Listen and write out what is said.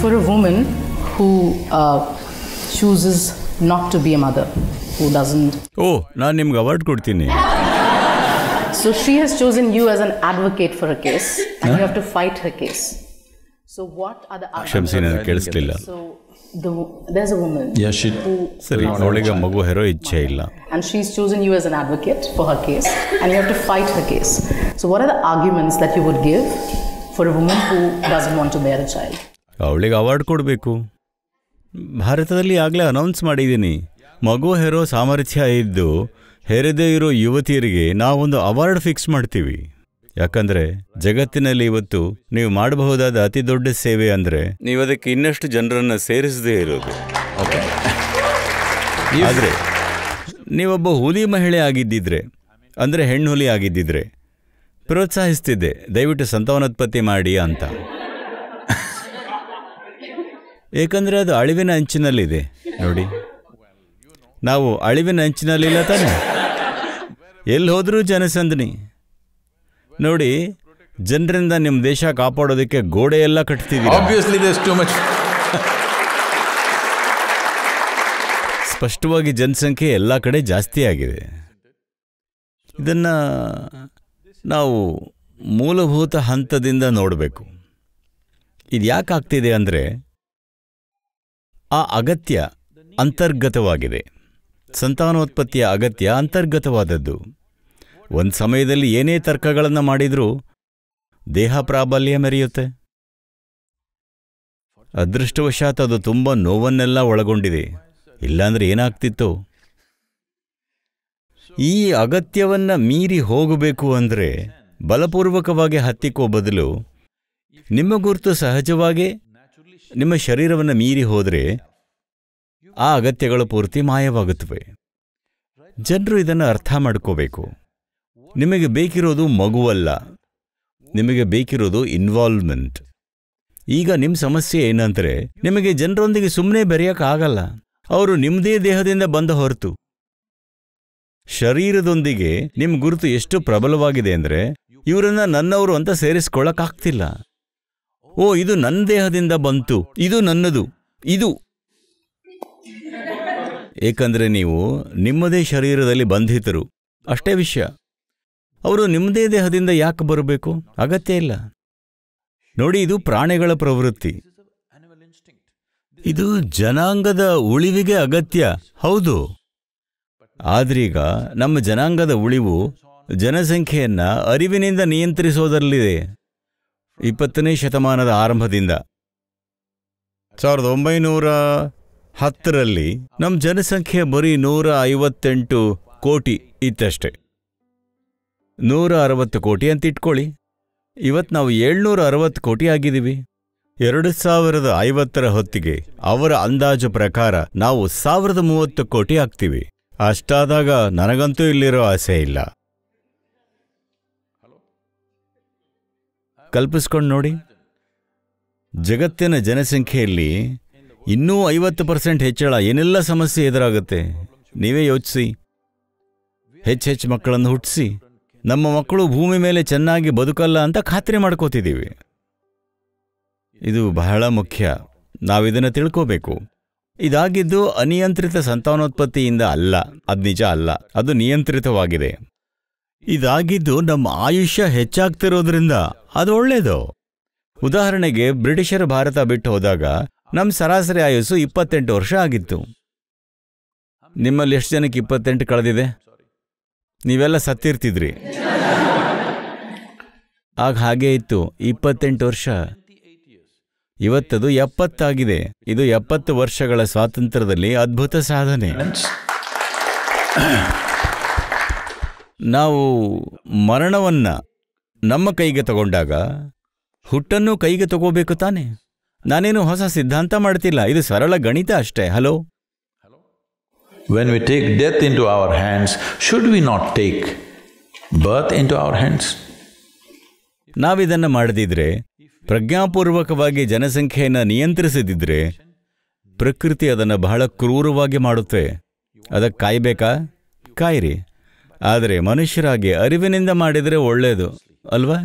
for a woman who uh, chooses not to be a mother, who doesn't. Oh, ನಾನು ನಿಮ್ಗೆ award ಕೊಡ್ತೀನಿ So she has chosen you as an advocate for her case, and you have to fight her case. So what are the ಕ್ಷಮಿಸಿ ನಾನು ಕೇಳಿಸ್ಲಿಲ್ಲ The, there's a woman yeah, she, who ಸರಿ ಅವಳಿಗೆ magu hero ಇಚ್ಛೆ and she's chosen you as an advocate for her case and you have to fight her case so what are the arguments that you would give for a woman who doesn't want to bear a child ಅವಳಿಗೆ award ಕೊಡಬೇಕು ಭಾರತದಲ್ಲಿ ಆಗಲೇ announce ಮಾಡಿದ್ದೀನಿ ಮಗು arrow ಸಾಮರ್ಥ್ಯ ಇದ್ದು ಹೆರದೇ ಇರೋ ಯುವತಿಯರಿಗೆ ನಾವೊಂದು ಅವಾರ್ಡ್ ಫಿಕ್ಸ್ ಮಾಡ್ತೀವಿ ಯಾಕಂದರೆ ಜಗತ್ತಿನಲ್ಲಿ ಇವತ್ತು ನೀವು ಮಾಡಬಹುದಾದ ಅತಿ ದೊಡ್ಡ ಸೇವೆ ಅಂದರೆ ನೀವು ಅದಕ್ಕೆ ಇನ್ನಷ್ಟು ಜನರನ್ನು ಸೇರಿಸದೇ ಇರೋದು ಆದರೆ ನೀವೊಬ್ಬ ಹುಲಿ ಮಹಿಳೆ ಆಗಿದ್ದಿದ್ರೆ ಅಂದರೆ ಹೆಣ್ಣು ಹುಲಿ ಆಗಿದ್ದಿದ್ರೆ ಪ್ರೋತ್ಸಾಹಿಸ್ತಿದ್ದೆ ದಯವಿಟ್ಟು ಸಂತಾನೋತ್ಪತ್ತಿ ಮಾಡಿ ಅಂತ ಏಕೆಂದರೆ ಅದು ಅಳಿವಿನ ಅಂಚಿನಲ್ಲಿದೆ ನೋಡಿ ನಾವು ಅಳಿವಿನ ಅಂಚಿನಲ್ಲಿಲ್ಲ ತಾನೆ ಎಲ್ಲಿ ಹೋದರೂ ಜನಸಂದಿನಿ ನೋಡಿ ಜನರಿಂದ ನಿಮ್ಮ ದೇಶ ಕಾಪಾಡೋದಕ್ಕೆ ಗೋಡೆ ಎಲ್ಲ ಕಟ್ತಿದ್ದೀವಿ ಸ್ಪಷ್ಟವಾಗಿ ಜನಸಂಖ್ಯೆ ಎಲ್ಲ ಕಡೆ ಜಾಸ್ತಿ ಆಗಿದೆ ಇದನ್ನು ನಾವು ಮೂಲಭೂತ ಹಂತದಿಂದ ನೋಡಬೇಕು ಇದು ಯಾಕೆ ಆಗ್ತಿದೆ ಅಂದರೆ ಆ ಅಗತ್ಯ ಅಂತರ್ಗತವಾಗಿದೆ ಸಂತಾನೋತ್ಪತ್ತಿಯ ಅಗತ್ಯ ಅಂತರ್ಗತವಾದದ್ದು ಒಂದು ಸಮಯದಲ್ಲಿ ಏನೇ ತರ್ಕಗಳನ್ನು ಮಾಡಿದರೂ ದೇಹ ಪ್ರಾಬಲ್ಯ ಮೆರೆಯುತ್ತೆ ಅದೃಷ್ಟವಶಾತ್ ಅದು ತುಂಬ ನೋವನ್ನೆಲ್ಲ ಒಳಗೊಂಡಿದೆ ಇಲ್ಲಾಂದರೆ ಏನಾಗ್ತಿತ್ತು ಈ ಅಗತ್ಯವನ್ನು ಮೀರಿ ಹೋಗಬೇಕು ಅಂದರೆ ಬಲಪೂರ್ವಕವಾಗಿ ಹತ್ತಿಕ್ಕೋ ಬದಲು ನಿಮ್ಮ ಗುರುತು ಸಹಜವಾಗೇ ನಿಮ್ಮ ಶರೀರವನ್ನು ಮೀರಿ ಹೋದರೆ ಆ ಅಗತ್ಯಗಳು ಪೂರ್ತಿ ಮಾಯವಾಗುತ್ತವೆ ಜನರು ಇದನ್ನು ಅರ್ಥ ಮಾಡ್ಕೋಬೇಕು ನಿಮಗೆ ಬೇಕಿರೋದು ಮಗುವಲ್ಲ ನಿಮಗೆ ಬೇಕಿರೋದು ಇನ್ವಾಲ್ವ್ಮೆಂಟ್ ಈಗ ನಿಮ್ಮ ಸಮಸ್ಯೆ ಏನಂದರೆ ನಿಮಗೆ ಜನರೊಂದಿಗೆ ಸುಮ್ಮನೆ ಬೆರೆಯೋಕ್ಕಾಗಲ್ಲ ಅವರು ನಿಮ್ಮದೇ ದೇಹದಿಂದ ಬಂದ ಹೊರತು ಶರೀರದೊಂದಿಗೆ ನಿಮ್ಮ ಗುರುತು ಎಷ್ಟು ಪ್ರಬಲವಾಗಿದೆ ಅಂದರೆ ಇವರನ್ನು ನನ್ನವರು ಅಂತ ಸೇರಿಸ್ಕೊಳ್ಳೋಕ್ಕಾಗ್ತಿಲ್ಲ ಓ ಇದು ನನ್ನ ದೇಹದಿಂದ ಬಂತು ಇದು ನನ್ನದು ಇದು ಏಕೆಂದರೆ ನೀವು ನಿಮ್ಮದೇ ಶರೀರದಲ್ಲಿ ಬಂಧಿತರು ಅಷ್ಟೇ ವಿಷಯ ಅವರು ನಿಮ್ಮದೇ ದೇಹದಿಂದ ಯಾಕೆ ಬರಬೇಕು ಅಗತ್ಯ ಇಲ್ಲ ನೋಡಿ ಇದು ಪ್ರಾಣಿಗಳ ಪ್ರವೃತ್ತಿ ಇದು ಜನಾಂಗದ ಉಳಿವಿಗೆ ಅಗತ್ಯ ಹೌದು ಆದ್ರೀಗ ನಮ್ಮ ಜನಾಂಗದ ಉಳಿವು ಜನಸಂಖ್ಯೆಯನ್ನು ಅರಿವಿನಿಂದ ನಿಯಂತ್ರಿಸೋದರಲ್ಲಿದೆ ಇಪ್ಪತ್ತನೇ ಶತಮಾನದ ಆರಂಭದಿಂದ ಸಾವಿರದ ಒಂಬೈನೂರ ಹತ್ತರಲ್ಲಿ ನಮ್ಮ ಜನಸಂಖ್ಯೆ ಬರೀ ನೂರ ಐವತ್ತೆಂಟು ಕೋಟಿ ಇತ್ತಷ್ಟೆ ನೂರ ಅರವತ್ತು ಕೋಟಿ ಅಂತ ಇಟ್ಕೊಳ್ಳಿ ಇವತ್ತು ನಾವು ಏಳ್ನೂರ ಅರವತ್ತು ಕೋಟಿ ಆಗಿದ್ದೀವಿ ಎರಡು ಸಾವಿರದ ಐವತ್ತರ ಹೊತ್ತಿಗೆ ಅವರ ಅಂದಾಜು ಪ್ರಕಾರ ನಾವು ಸಾವಿರದ ಮೂವತ್ತು ಕೋಟಿ ಆಗ್ತೀವಿ ಅಷ್ಟಾದಾಗ ನನಗಂತೂ ಇಲ್ಲಿರೋ ಆಸೆ ಇಲ್ಲ ಕಲ್ಪಿಸ್ಕೊಂಡು ನೋಡಿ ಜಗತ್ತಿನ ಜನಸಂಖ್ಯೆಯಲ್ಲಿ ಇನ್ನೂ ಐವತ್ತು ಪರ್ಸೆಂಟ್ ಹೆಚ್ಚಳ ಏನೆಲ್ಲ ಸಮಸ್ಯೆ ಎದುರಾಗುತ್ತೆ ನೀವೇ ಯೋಚಿಸಿ ಹೆಚ್ಚು ಹೆಚ್ಚು ಮಕ್ಕಳನ್ನು ಹುಟ್ಟಿಸಿ ನಮ್ಮ ಮಕ್ಕಳು ಭೂಮಿ ಮೇಲೆ ಚೆನ್ನಾಗಿ ಬದುಕಲ್ಲ ಅಂತ ಖಾತ್ರಿ ಮಾಡ್ಕೋತಿದ್ದೀವಿ ಇದು ಬಹಳ ಮುಖ್ಯ ನಾವಿದನ್ನು ತಿಳ್ಕೋಬೇಕು ಇದಾಗಿದ್ದು ಅನಿಯಂತ್ರಿತ ಸಂತಾನೋತ್ಪತ್ತಿಯಿಂದ ಅಲ್ಲ ಅದು ನಿಜ ಅಲ್ಲ ಅದು ನಿಯಂತ್ರಿತವಾಗಿದೆ ಇದಾಗಿದ್ದು ನಮ್ಮ ಆಯುಷ್ಯ ಹೆಚ್ಚಾಗ್ತಿರೋದ್ರಿಂದ ಅದು ಒಳ್ಳೇದು ಉದಾಹರಣೆಗೆ ಬ್ರಿಟಿಷರು ಭಾರತ ಬಿಟ್ಟು ಹೋದಾಗ ನಮ್ಮ ಸರಾಸರಿ ಆಯುಸ್ಸು ಇಪ್ಪತ್ತೆಂಟು ವರ್ಷ ಆಗಿತ್ತು ನಿಮ್ಮಲ್ಲಿ ಎಷ್ಟು ಜನಕ್ಕೆ ಇಪ್ಪತ್ತೆಂಟು ಕಳೆದಿದೆ ನೀವೆಲ್ಲ ಸತ್ತಿರ್ತಿದ್ರಿ ಆಗ ಹಾಗೇ ಇತ್ತು ಇಪ್ಪತ್ತೆಂಟು ವರ್ಷ ಇವತ್ತದು ಎಪ್ಪತ್ತಾಗಿದೆ ಇದು ಎಪ್ಪತ್ತು ವರ್ಷಗಳ ಸ್ವಾತಂತ್ರ್ಯದಲ್ಲಿ ಅದ್ಭುತ ಸಾಧನೆ ನಾವು ಮರಣವನ್ನು ನಮ್ಮ ಕೈಗೆ ತಗೊಂಡಾಗ ಹುಟ್ಟನ್ನು ಕೈಗೆ ತಗೋಬೇಕು ತಾನೆ ನಾನೇನು ಹೊಸ ಸಿದ್ಧಾಂತ ಮಾಡ್ತಿಲ್ಲ ಇದು ಸರಳ ಗಣಿತ ಅಷ್ಟೇ hello when we take death into our hands should we not take birth into our hands ನಾವಿದನ್ನು ಮಾಡದಿದ್ರೆ ಪ್ರಜ್ಞಾಪೂರ್ವಕವಾಗಿ ಜನಸಂಖ್ಯೆಯನ್ನು ನಿಯಂತ್ರಿಸದಿದ್ರೆ ಪ್ರಕೃತಿ ಅದನ್ನು ಬಹಳ ಕ್ರೂರವಾಗಿ ಮಾಡುತ್ತೆ ಅದಕ್ಕೆ ಕಾಯಬೇಕಾ ಕಾಯಿರಿ ಆದರೆ ಮನುಷ್ಯರಾಗಿ ಅರಿವಿನಿಂದ ಮಾಡಿದರೆ ಒಳ್ಳೆಯದು ಅಲ್ವಾ